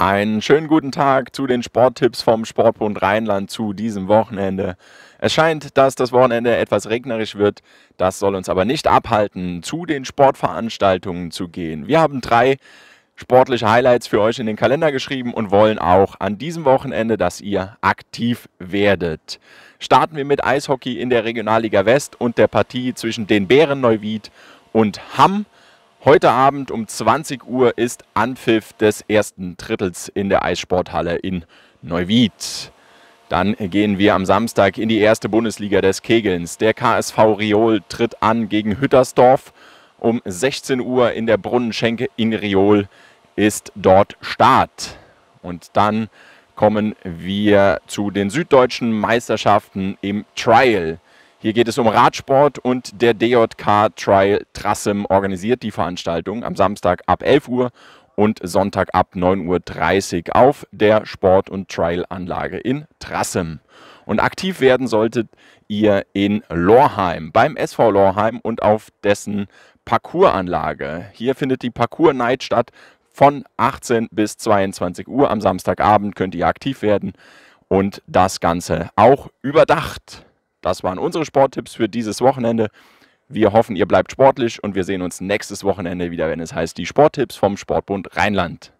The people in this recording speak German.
Einen schönen guten Tag zu den Sporttipps vom Sportbund Rheinland zu diesem Wochenende. Es scheint, dass das Wochenende etwas regnerisch wird. Das soll uns aber nicht abhalten, zu den Sportveranstaltungen zu gehen. Wir haben drei sportliche Highlights für euch in den Kalender geschrieben und wollen auch an diesem Wochenende, dass ihr aktiv werdet. Starten wir mit Eishockey in der Regionalliga West und der Partie zwischen den Bären Neuwied und Hamm. Heute Abend um 20 Uhr ist Anpfiff des ersten Drittels in der Eissporthalle in Neuwied. Dann gehen wir am Samstag in die erste Bundesliga des Kegelns. Der KSV Riol tritt an gegen Hüttersdorf. Um 16 Uhr in der Brunnenschenke in Riol ist dort Start. Und dann kommen wir zu den süddeutschen Meisterschaften im Trial. Hier geht es um Radsport und der DJK Trial Trassem organisiert die Veranstaltung am Samstag ab 11 Uhr und Sonntag ab 9.30 Uhr auf der Sport- und Trail-Anlage in Trassem. Und aktiv werden solltet ihr in Lorheim, beim SV Lorheim und auf dessen Parcoursanlage. Hier findet die Parcours Night statt. Von 18 bis 22 Uhr am Samstagabend könnt ihr aktiv werden und das Ganze auch überdacht. Das waren unsere Sporttipps für dieses Wochenende. Wir hoffen, ihr bleibt sportlich und wir sehen uns nächstes Wochenende wieder, wenn es heißt die Sporttipps vom Sportbund Rheinland.